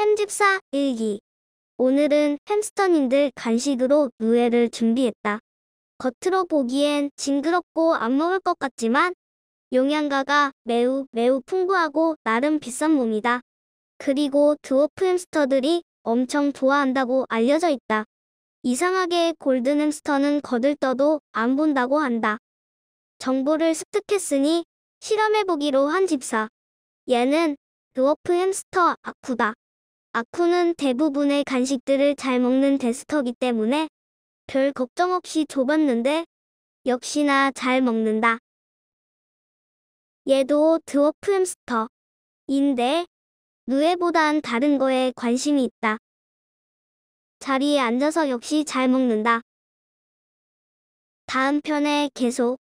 햄집사 일기 오늘은 햄스터님들 간식으로 누에를 준비했다. 겉으로 보기엔 징그럽고 안 먹을 것 같지만 영양가가 매우 매우 풍부하고 나름 비싼 몸이다. 그리고 드워프 햄스터들이 엄청 좋아한다고 알려져 있다. 이상하게 골든 햄스터는 거들떠도 안 본다고 한다. 정보를 습득했으니 실험해보기로 한 집사. 얘는 드워프 햄스터 아쿠다. 아쿠는 대부분의 간식들을 잘 먹는 데스터기 때문에 별 걱정 없이 줘봤는데 역시나 잘 먹는다. 얘도 드워프 햄스터. 인데 누에보단 다른 거에 관심이 있다. 자리에 앉아서 역시 잘 먹는다. 다음 편에 계속